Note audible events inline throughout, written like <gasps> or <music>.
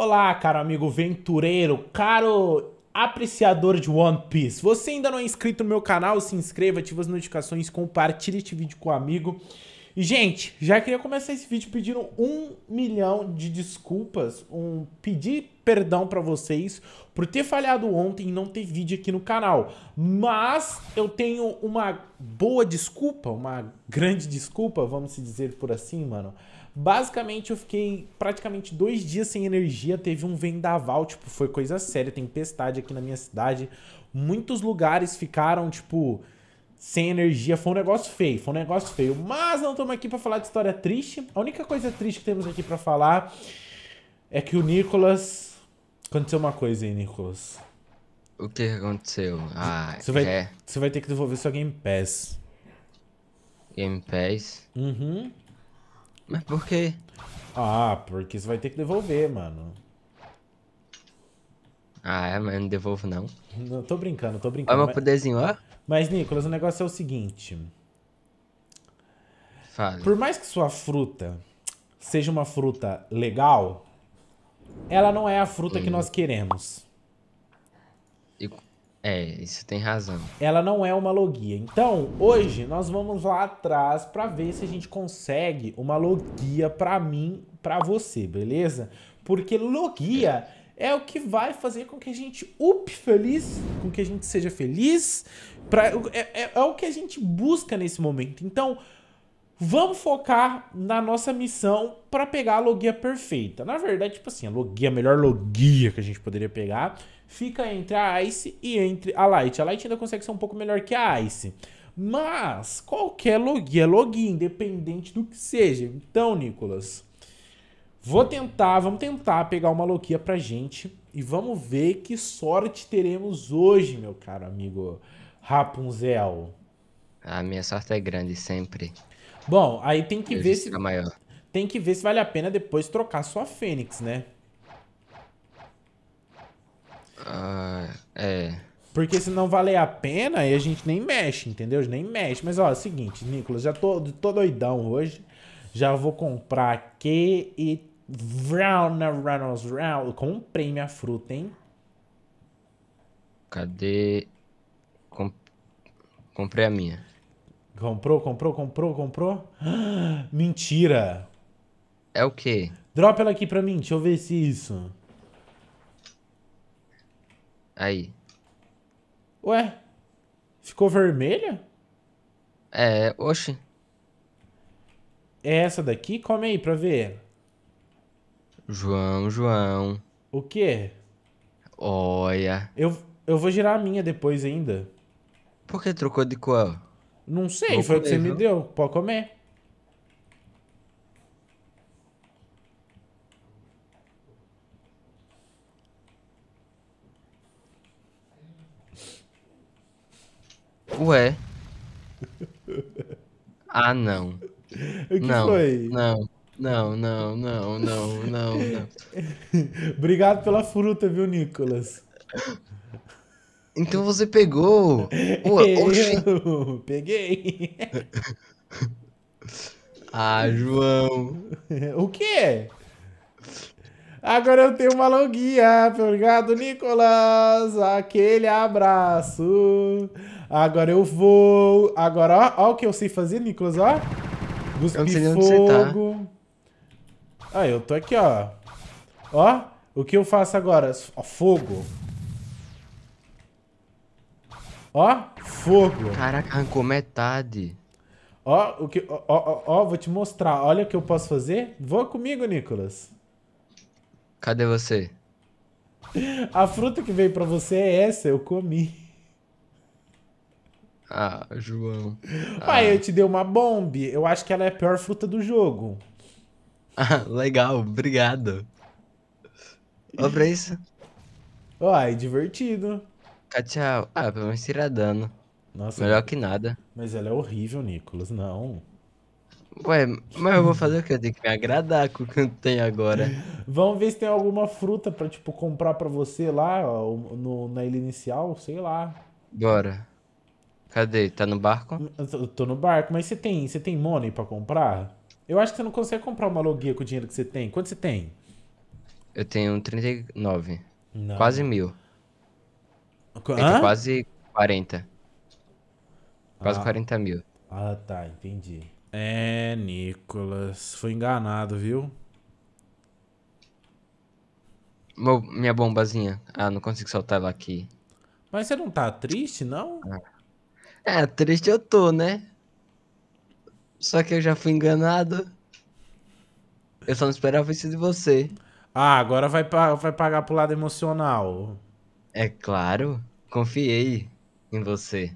Olá, caro amigo ventureiro, caro apreciador de One Piece. Você ainda não é inscrito no meu canal? Se inscreva, ative as notificações, compartilhe este vídeo com um amigo. E, gente, já queria começar esse vídeo pedindo um milhão de desculpas, um pedir perdão para vocês por ter falhado ontem e não ter vídeo aqui no canal. Mas eu tenho uma boa desculpa, uma grande desculpa, vamos dizer por assim, mano. Basicamente, eu fiquei praticamente dois dias sem energia. Teve um vendaval, tipo, foi coisa séria. Tempestade aqui na minha cidade. Muitos lugares ficaram, tipo, sem energia. Foi um negócio feio, foi um negócio feio. Mas não estamos aqui para falar de história triste. A única coisa triste que temos aqui para falar é que o Nicolas. Aconteceu uma coisa aí, Nicolas. O que aconteceu? Ah, você vai, é. Você vai ter que devolver sua Game Pass. Game Pass? Uhum. Mas por quê? Ah, porque você vai ter que devolver, mano. Ah, é, mas não devolvo não. Não, tô brincando, tô brincando. Olha meu poderzinho, ó. Mas, Nicolas, o negócio é o seguinte. Fale. Por mais que sua fruta seja uma fruta legal, ela não é a fruta hum. que nós queremos. E é, isso tem razão. Ela não é uma logia. Então, hoje nós vamos lá atrás para ver se a gente consegue uma logia para mim, para você, beleza? Porque logia é o que vai fazer com que a gente up feliz, com que a gente seja feliz, pra, é, é, é o que a gente busca nesse momento. Então, Vamos focar na nossa missão para pegar a logia perfeita. Na verdade, tipo assim, a logia, a melhor logia que a gente poderia pegar fica entre a Ice e entre a Light. A Light ainda consegue ser um pouco melhor que a Ice. Mas qualquer logia é logia, independente do que seja. Então, Nicolas, vou tentar, vamos tentar pegar uma logia pra gente e vamos ver que sorte teremos hoje, meu caro amigo Rapunzel. A ah, minha sorte é grande sempre. Bom, aí tem que ver se. Tá maior. Tem que ver se vale a pena depois trocar sua Fênix, né? Ah, é. Porque se não valer a pena, aí a gente nem mexe, entendeu? Nem mexe. Mas ó, é o seguinte, Nicolas, já tô, tô doidão hoje. Já vou comprar aqui e. Comprei minha fruta, hein? Cadê? Comprei a minha. Comprou, comprou, comprou, comprou. Ah, <gasps> mentira! É o quê? Dropa ela aqui pra mim, deixa eu ver se isso. Aí. Ué? Ficou vermelha? É, oxe. É essa daqui? Come aí pra ver. João, João. O quê? Olha. Eu, eu vou girar a minha depois ainda. Por que trocou de qual? Não sei, foi o que você me deu. Pode comer. Ué. <laughs> Ah, não. O que não, foi? Não, não, não, não, não, não, não. <laughs> Obrigado pela fruta, viu, Nicolas? <laughs> Então você pegou. Pô, oxi. peguei. <laughs> ah, João. O quê? Agora eu tenho uma longuinha. Obrigado, tá Nicolas. Aquele abraço. Agora eu vou. Agora, ó, ó o que eu sei fazer, Nicolas, ó. Cuspir tá. fogo. Tá. Ah, eu tô aqui, ó. Ó, o que eu faço agora? Ó, fogo. Ó, fogo. Caraca, arrancou metade. Ó, o que, ó, ó, ó, vou te mostrar. Olha o que eu posso fazer. Voa comigo, Nicolas. Cadê você? <laughs> A fruta que veio pra você é essa, eu comi. Ah, João. Pai, ah. eu te dei uma bomba. Eu acho que ela é a pior fruta do jogo. <laughs> Ah, legal, obrigado. Ó, pra isso. Ó, é divertido. Katia, ah, pelo menos tira dano. Nossa, Melhor é. que nada. Mas ela é horrível, Nicolas, não. Ué, mas eu vou fazer o que? Eu tenho que me agradar com o que eu tenho agora. Vamos ver se tem alguma fruta pra, tipo, comprar pra você lá, ó, no, na ilha inicial, sei lá. Bora. Cadê? Tá no barco? Eu tô no barco, mas você tem, você tem money pra comprar? Eu acho que você não consegue comprar uma logia com o dinheiro que você tem. Quanto você tem? Eu tenho 39. Não. Quase mil. Entre Hã? quase 40. Quase ah. 40 mil. Ah, tá, entendi. É, Nicolas, foi enganado, viu? Meu, minha bombazinha. Ah, não consigo soltar ela aqui. Mas você não tá triste, não? Ah. É, triste eu tô, né? Só que eu já fui enganado. Eu só não esperava isso de você. Ah, agora vai, vai pagar pro lado emocional. É claro. Confiei em você.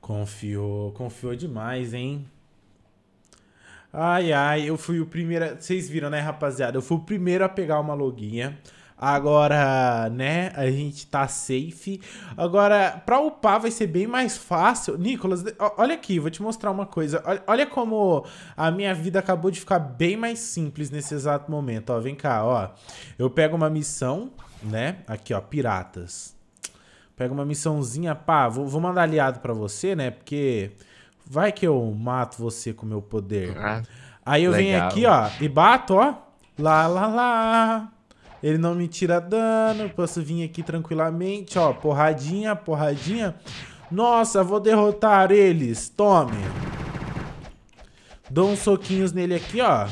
Confiou, confiou demais, hein? Ai, ai, eu fui o primeiro. Vocês viram, né, rapaziada? Eu fui o primeiro a pegar uma loguinha. Agora, né, a gente tá safe. Agora, pra upar vai ser bem mais fácil. Nicolas, olha aqui, vou te mostrar uma coisa. Olha, olha como a minha vida acabou de ficar bem mais simples nesse exato momento. Ó, vem cá, ó. Eu pego uma missão, né? Aqui, ó, piratas. Pega uma missãozinha, pá, vou, vou mandar aliado para você, né? Porque vai que eu mato você com meu poder. Ah, Aí eu legal. venho aqui, ó, e bato, ó. Lá, lá, lá. Ele não me tira dano, posso vir aqui tranquilamente, ó. Porradinha, porradinha. Nossa, vou derrotar eles. Tome. Dou uns soquinhos nele aqui, ó.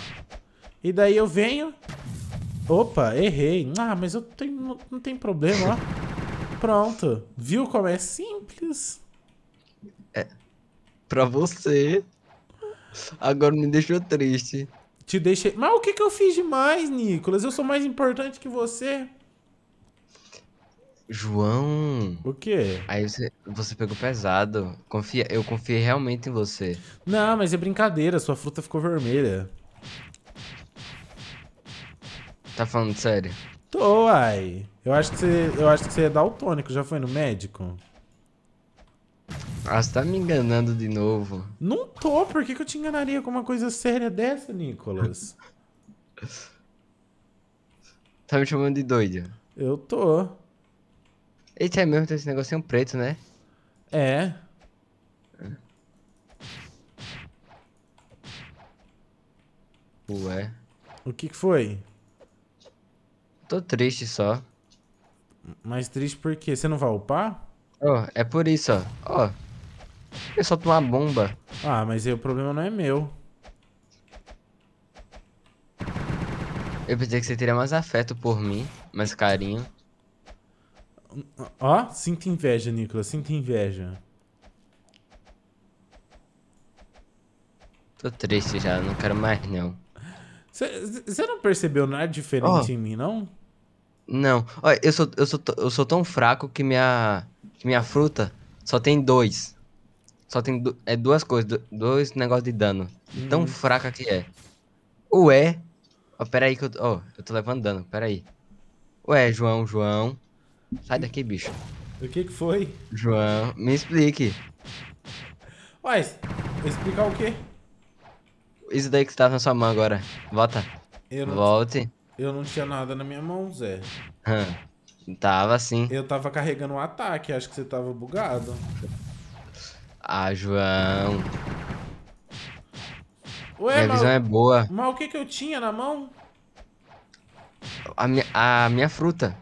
E daí eu venho... Opa, errei. Ah, mas eu tenho, não tem problema, ó. Pronto. Viu como é simples? É. Pra você. Agora me deixou triste. Te deixei. Mas o que, que eu fiz demais, Nicolas? Eu sou mais importante que você. João. O quê? Aí você, você pegou pesado. Confia, eu confiei realmente em você. Não, mas é brincadeira. Sua fruta ficou vermelha. Tá falando sério? Tô, ai. Eu acho que você, eu acho que você é daltônico. Já foi no médico? Ah, você tá me enganando de novo. Não tô. Por que, que eu te enganaria com uma coisa séria dessa, Nicolas? <laughs> tá me chamando de doido? Eu tô. Eita, é mesmo, tem esse negocinho preto, né? É. Ué. O que que foi? Tô triste só. Mas triste por quê? Você não vai upar? Oh, é por isso, ó. Ó. Oh, eu solto uma bomba. Ah, mas aí o problema não é meu. Eu pensei que você teria mais afeto por mim, mais carinho. Ó, oh, inveja, Nicolas, sinto inveja. Tô triste já, não quero mais não. Você não percebeu nada é diferente oh. em mim, não? Não. Olha, eu sou, eu sou, eu sou tão fraco que minha, que minha fruta só tem dois. Só tem é duas coisas, dois negócios de dano. Hum. Tão fraca que é. Ué. Oh, pera aí que eu, oh, eu tô levando dano, pera aí. Ué, João, João. Sai daqui, bicho. O que que foi? João, me explique. Ué, explicar o quê? Isso daí que você tá na sua mão agora. Volta. Eu não, Volte. Eu não tinha nada na minha mão, Zé. tava sim. Eu tava carregando o um ataque, acho que você tava bugado. Ah, João. Ué, minha mal, visão é boa. Mas o que que eu tinha na mão? A minha, a minha fruta.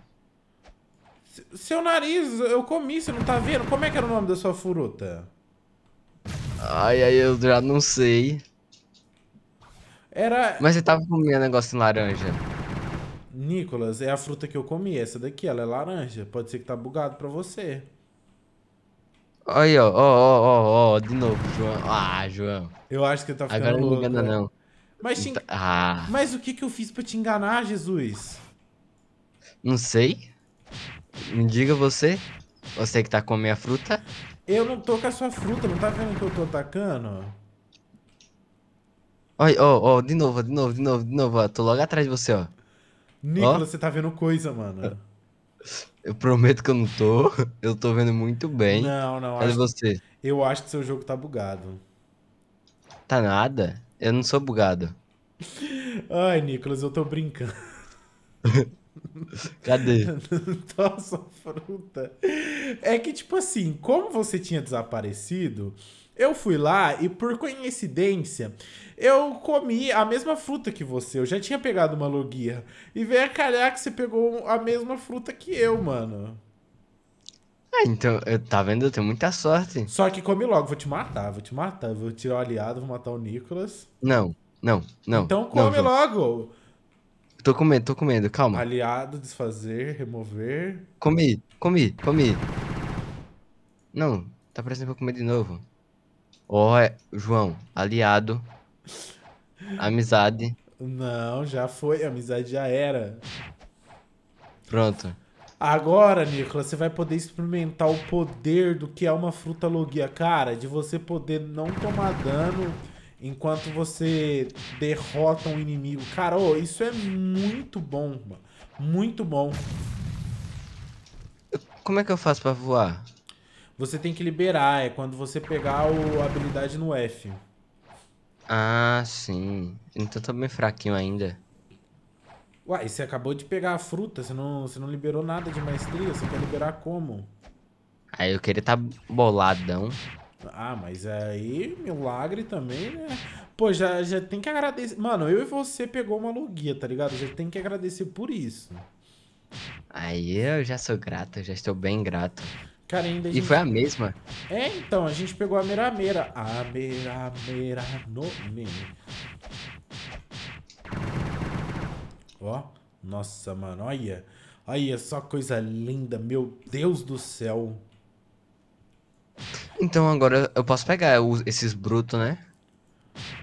seu nariz, eu comi, você não tá vendo? Como é que era o nome da sua fruta? Ai, ai, eu já não sei. Era. Mas você tava comendo negócio de laranja. Nicolas, é a fruta que eu comi, essa daqui, ela é laranja. Pode ser que tá bugado pra você. Aí, ó, ó, ó, ó, ó, de novo, João. Ah, João. Eu acho que tá ficando Agora louco, não engana, né? não. Mas, te... Então, ah. Mas o que que eu fiz pra te enganar, Jesus? Não sei. Me diga você. Você que tá com a minha fruta. Eu não tô com a sua fruta, não tá vendo que eu tô atacando? Olha, ó, ó, de novo, de novo, de novo, de novo. Ó. Tô logo atrás de você, ó. Nicolas, você tá vendo coisa, mano. <laughs> Eu prometo que eu não tô. <laughs> Eu tô vendo muito bem. Não, não. Mas acho- você. Eu acho que seu jogo tá bugado. Tá nada? Eu não sou bugado. <laughs> Ai, Nicolas, eu tô brincando. Cadê? Tossa fruta. É que, tipo assim, como você tinha desaparecido, eu fui lá e, por coincidência, eu comi a mesma fruta que você. Eu já tinha pegado uma logia. E veio a calhar que você pegou a mesma fruta que eu, mano. Ah, então, eu, tá vendo? Eu tenho muita sorte. Só que come logo, vou te matar, vou te matar. Vou tirar o aliado, vou matar o Nicolas. Não, não, não. Então come não, logo! Tô comendo, tô comendo, calma. Aliado, desfazer, remover. Comi, comi, comi. Não, tá parecendo que eu comer de novo. Ó, oh, João, aliado. Amizade. Não, já foi. amizade já era. Pronto. Agora, Nicolas, você vai poder experimentar o poder do que é uma fruta logia, cara, de você poder não tomar dano enquanto você derrota um inimigo. Cara, oh, isso é muito bom, mano. Muito bom. Como é que eu faço para voar? Você tem que liberar, é quando você pegar a habilidade no F. Ah, sim. Então tá bem fraquinho ainda. Uai, você acabou de pegar a fruta, você não, você não liberou nada de maestria, você quer liberar como? Aí eu queria tá boladão. Ah, mas aí, milagre também, né? Pô, já, já tem que agradecer. Mano, eu e você pegou uma logia, tá ligado? Já tem que agradecer por isso. Aí eu já sou grato, já estou bem grato. Cara, ainda gente... E foi a mesma. É, então, a gente pegou a merameira A merameira no me. Ó, nossa, mano, olha. Olha só coisa linda, meu Deus do céu. Então agora eu posso pegar esses brutos, né?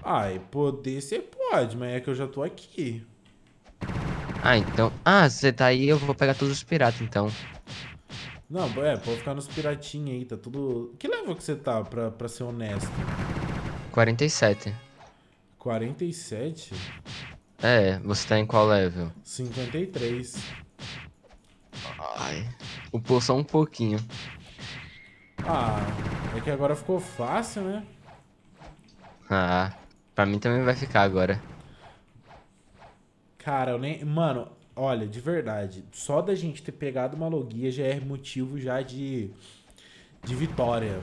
Ai, poder você pode, mas é que eu já tô aqui. Ah, então. Ah, você tá aí, eu vou pegar todos os piratas então. Não, é, pode ficar nos piratinha aí, tá tudo... Que level que você tá, pra, pra ser honesto? 47. 47? É, você tá em qual level? 53. Ai, upou só um pouquinho. Ah, é que agora ficou fácil, né? Ah, pra mim também vai ficar agora. Cara, eu nem... Mano, olha, de verdade, só da gente ter pegado uma logia já é motivo já de, de vitória.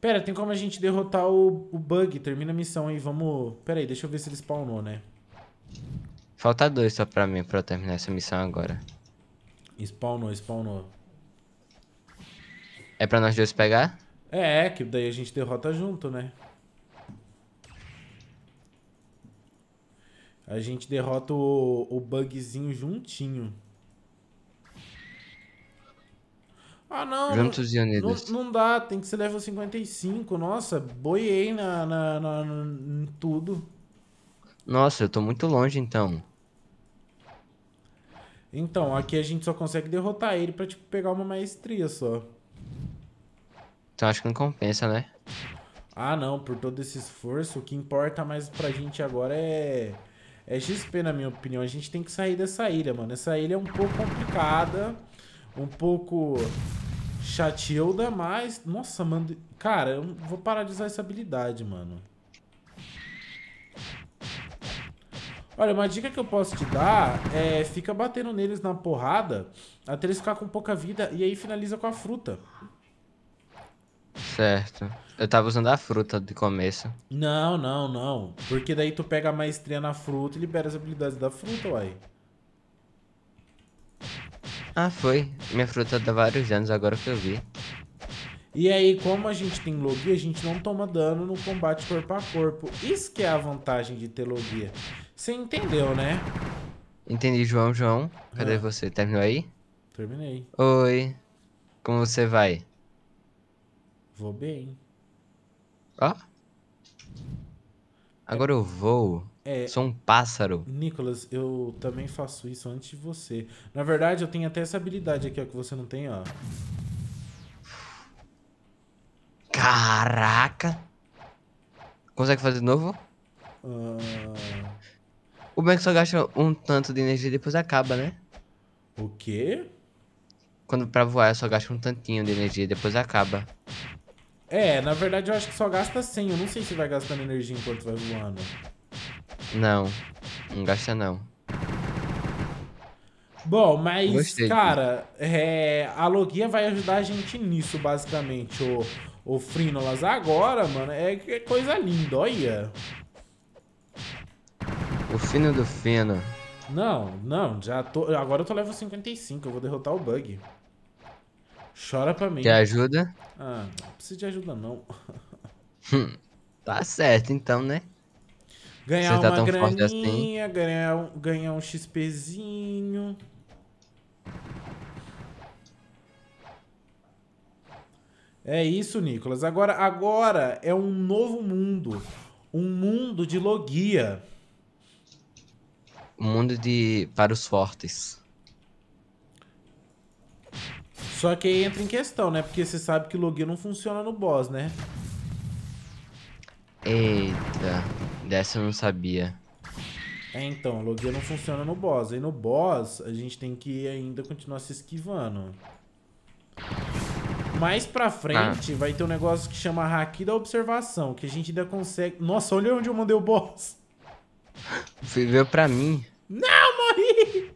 Pera, tem como a gente derrotar o, o bug. Termina a missão aí, vamos... Pera aí, deixa eu ver se ele spawnou, né? Falta dois só pra mim, pra eu terminar essa missão agora. Spawnou, spawnou. É pra nós dois pegar? É, que daí a gente derrota junto, né? A gente derrota o, o bugzinho juntinho. Ah, não. Juntos e unidos. Não, não, dá, tem que ser level 55. Nossa, boiei na, na, na, na, em tudo. Nossa, eu tô muito longe então. Então, aqui a gente só consegue derrotar ele pra, tipo, pegar uma maestria só. Então acho que não compensa, né? Ah, não. Por todo esse esforço, o que importa mais pra gente agora é é XP, na minha opinião. A gente tem que sair dessa ilha, mano. Essa ilha é um pouco complicada, um pouco chateada, mas... Nossa, mano... Cara, eu vou parar de usar essa habilidade, mano. Olha, uma dica que eu posso te dar é... Fica batendo neles na porrada até eles ficar com pouca vida e aí finaliza com a fruta. Certo. Eu tava usando a fruta de começo. Não, não, não. Porque daí tu pega a maestria na fruta e libera as habilidades da fruta, uai. Ah, foi. Minha fruta é dá vários danos agora que eu vi. E aí, como a gente tem logia, a gente não toma dano no combate corpo a corpo. Isso que é a vantagem de ter logia. Você entendeu, né? Entendi, João. João, cadê ah. você? Terminou aí? Terminei. Oi. Como você vai? Vou bem. Ah? Agora eu vou. É, Sou um pássaro. Nicolas, eu também faço isso antes de você. Na verdade, eu tenho até essa habilidade aqui, ó, que você não tem, ó. Caraca! Consegue fazer de novo? Ah... O Mac só gasta um tanto de energia e depois acaba, né? O quê? Quando pra voar, só gasta um tantinho de energia e depois acaba. É, na verdade eu acho que só gasta 100. Eu não sei se vai gastando energia enquanto vai voando. Não, não gasta não. Bom, mas, Gostei, cara, é, a logia vai ajudar a gente nisso, basicamente, o, o Frínolas. Agora, mano, é, é coisa linda, olha. O fino do fino. Não, não, já tô. Agora eu tô level 55, eu vou derrotar o bug. Chora pra mim. Quer ajuda? Ah, não preciso de ajuda não. <laughs> tá certo então, né? Ganhar tá uma assim. graninha, assim. ganhar, ganhar um XPzinho. É isso, Nicolas. Agora, agora é um novo mundo. Um mundo de logia. Um mundo de para os fortes. Só que aí entra em questão, né? Porque você sabe que login não funciona no boss, né? Eita, dessa eu não sabia. É, então, login não funciona no boss. E no boss, a gente tem que ainda continuar se esquivando. Mais pra frente, ah. vai ter um negócio que chama Haki da Observação, que a gente ainda consegue... Nossa, olha onde eu mandei o boss. Viveu pra mim. Não, morri!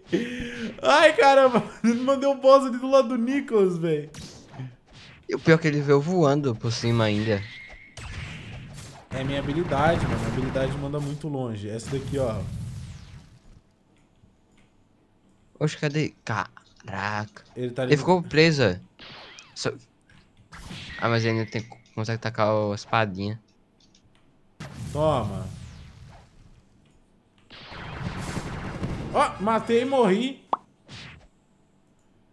Ai, caramba. <laughs> Ele mandou um boss ali do lado do Nichols, velho. O pior é que ele veio voando por cima ainda. É minha habilidade, mano. Minha habilidade manda muito longe. Essa daqui, ó. Oxe, cadê? Caraca. Ele, tá ele ficou preso. So... Ah, mas ele ainda tem... consegue tacar a espadinha. Toma. Ó, oh, matei e morri.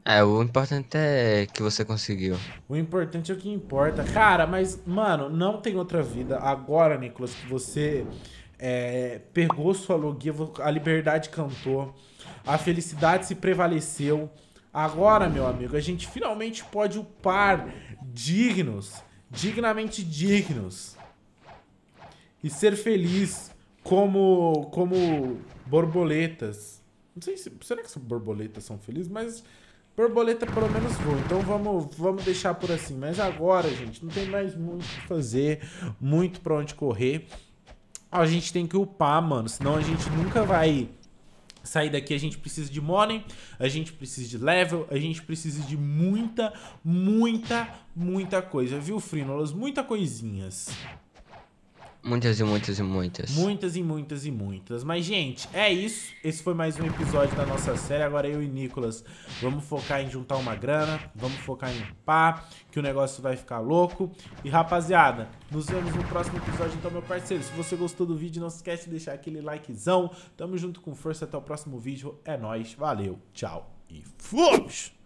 É, o importante é que você conseguiu. O importante é o que importa. Cara, mas, mano, não tem outra vida. Agora, Nicolas, que você é, pegou sua logia, a liberdade cantou, a felicidade se prevaleceu. Agora, meu amigo, a gente finalmente pode upar dignos, dignamente dignos. E ser feliz como, como borboletas. Não sei se. Será que borboletas são felizes? Mas borboleta pelo menos voa. Então vamos, vamos deixar por assim. Mas agora, gente, não tem mais muito o que fazer, muito pra onde correr. A gente tem que upar, mano. Senão a gente nunca vai sair daqui a gente precisa de money, a gente precisa de level, a gente precisa de muita, muita, muita coisa, viu, Frinolas? Muita coisinhas. Muitas e muitas e muitas. Muitas e muitas e muitas. Mas, gente, é isso. Esse foi mais um episódio da nossa série. Agora eu e Nicolas vamos focar em juntar uma grana, vamos focar em pá, que o negócio vai ficar louco. E, rapaziada, nos vemos no próximo episódio. Então, meu parceiro, se você gostou do vídeo, não se esquece de deixar aquele likezão. Tamo junto com força. Até o próximo vídeo. É nóis. Valeu, tchau e fomos!